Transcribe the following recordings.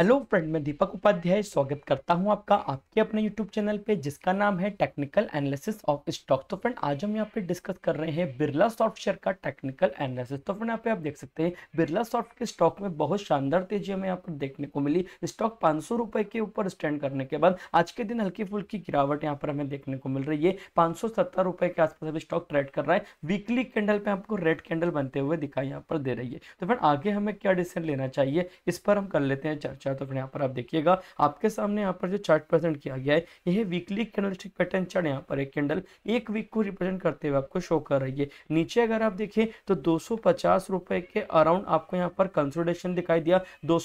hello friend मैं दीपक उपाध्याय स्वागत करता हूं आपका आपके अपने यूट्यूब चैनल पे जिसका नाम है टेक्निकल एनालिसिस ऑफ स्टॉक तो फ्रेंड आज हम यहाँ पे डिस्कस कर रहे हैं बिरला सॉफ्ट शेयर का टेक्निकल एनालिसिस तो फ्रेंड यहाँ पे आप देख सकते हैं बिरला सॉफ्ट के स्टॉक में बहुत शानदार तेजी हमें यहाँ पर देखने को मिली स्टॉक पाँच के ऊपर स्टैंड करने के बाद आज के दिन हल्की फुल्की गिरावट यहाँ पर हमें देखने को मिल रही है पाँच के आसपास अभी स्टॉक ट्रेड कर रहा है वीकली कैंडल पर आपको रेड कैंडल बनते हुए दिखाई यहाँ पर दे रही है तो फ्रेंड आगे हमें क्या डिसीजन लेना चाहिए इस पर हम कर लेते हैं चर्चा है तो फिर यहाँ पर आप देखिएगा आपके सामने यहाँ पर जो चार्ट प्रेजेंट किया गया है यह वीकली कैंडलस्टिक पैटर्न चार्ट यहाँ पर एक कैंडल एक वीक को रिप्रेजेंट करते हुए आपको शो कर रही है नीचे अगर आप देखें तो दो रुपए के अराउंड आपको यहाँ पर कंसोलिडेशन दिखाई दिया दो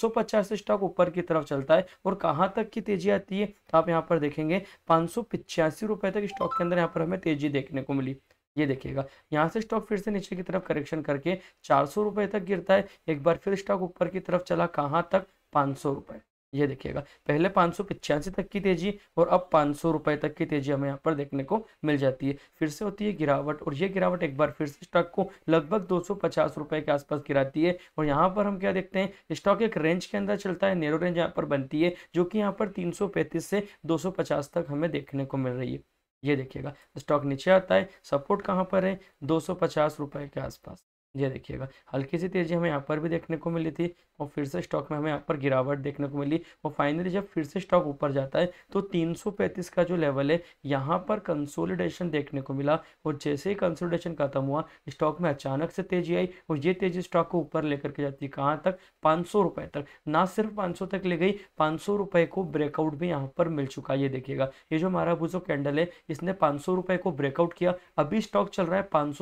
से स्टॉक ऊपर की तरफ चलता है और कहाँ तक की तेजी आती है तो आप यहाँ पर देखेंगे पाँच रुपए तक स्टॉक के अंदर यहाँ पर हमें तेजी देखने को मिली ये देखिएगा यहाँ से स्टॉक फिर से नीचे की तरफ करेक्शन करके चार सौ रुपए तक गिरता है एक बार फिर स्टॉक ऊपर की तरफ चला कहाँ तक पाँच सौ रुपये ये देखिएगा पहले पाँच सौ पिचासी तक की तेजी और अब पाँच सौ रुपये तक की तेजी हमें यहाँ पर देखने को मिल जाती है फिर से होती है गिरावट और ये गिरावट एक बार फिर से स्टॉक को लगभग दो सौ पचास रुपये के आसपास गिराती है और यहाँ पर हम क्या देखते हैं स्टॉक एक रेंज के अंदर चलता है नेरो रेंज यहाँ पर बनती है जो कि यहाँ पर तीन सौ पैंतीस से दो सौ पचास तक हमें देखने को मिल रही है ये देखिएगा स्टॉक नीचे आता है सपोर्ट कहाँ पर है दो सौ पचास रुपये के आसपास ये देखिएगा हल्की सी तेज़ी हमें यहाँ पर भी देखने को मिली थी और फिर से स्टॉक में हमें यहाँ पर गिरावट देखने को मिली और फाइनली जब फिर से स्टॉक ऊपर जाता है तो 335 का जो लेवल है यहाँ पर कंसोलिडेशन देखने को मिला और जैसे ही कंसोलिडेशन खत्म हुआ स्टॉक में अचानक से तेज़ी आई और ये तेज़ी स्टॉक को ऊपर लेकर के जाती कहाँ तक पाँच तक ना सिर्फ पाँच तक ले गई पाँच को ब्रेकआउट भी यहाँ पर मिल चुका ये देखिएगा ये जो हमारा बुजो कैंडल है इसने पाँच को ब्रेकआउट किया अभी स्टॉक चल रहा है पाँच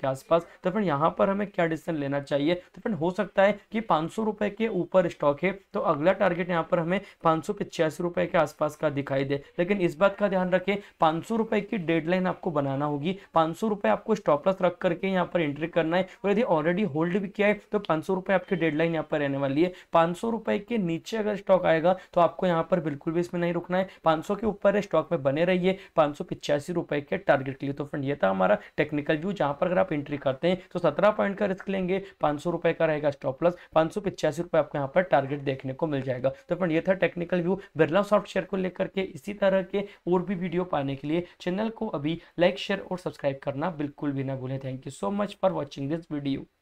के आसपास तो फिर यहाँ यहाँ पर हमें क्या डिसीजन लेना चाहिए तो फ्रेंड हो सकता है कि पाँच के ऊपर स्टॉक है तो अगला टारगेट यहाँ पर हमें पाँच के आसपास का दिखाई दे लेकिन इस बात का ध्यान रखें पाँच की डेडलाइन आपको बनाना होगी पाँच आपको स्टॉप लॉस रख करके यहाँ पर एंट्री करना है और यदि ऑलरेडी होल्ड भी किया है तो पाँच आपकी डेडलाइन यहाँ पर रहने वाली है पाँच के नीचे अगर स्टॉक आएगा तो आपको यहाँ पर बिल्कुल भी इसमें नहीं रुकना है पांच के ऊपर स्टॉक में बने रहिए रुपए के टारगेट के लिए तो फ्रेंड ये था हमारा टेक्निकल व्यू जहां पर अगर आप एंट्री करते हैं तो सत्रह सत्रह पॉइंट का रिस्क लेंगे रुपए का रहेगा स्टॉप पांच सौ पिचासी रुपए आपको यहाँ पर टारगेट देखने को मिल जाएगा तो फ्रेंड ये था technical view Birla soft share को लेकर के इसी तरह के और भी वीडियो पाने के लिए चैनल को अभी लाइक शेयर और सब्सक्राइब करना बिल्कुल भी ना भूलें thank you so much for watching this video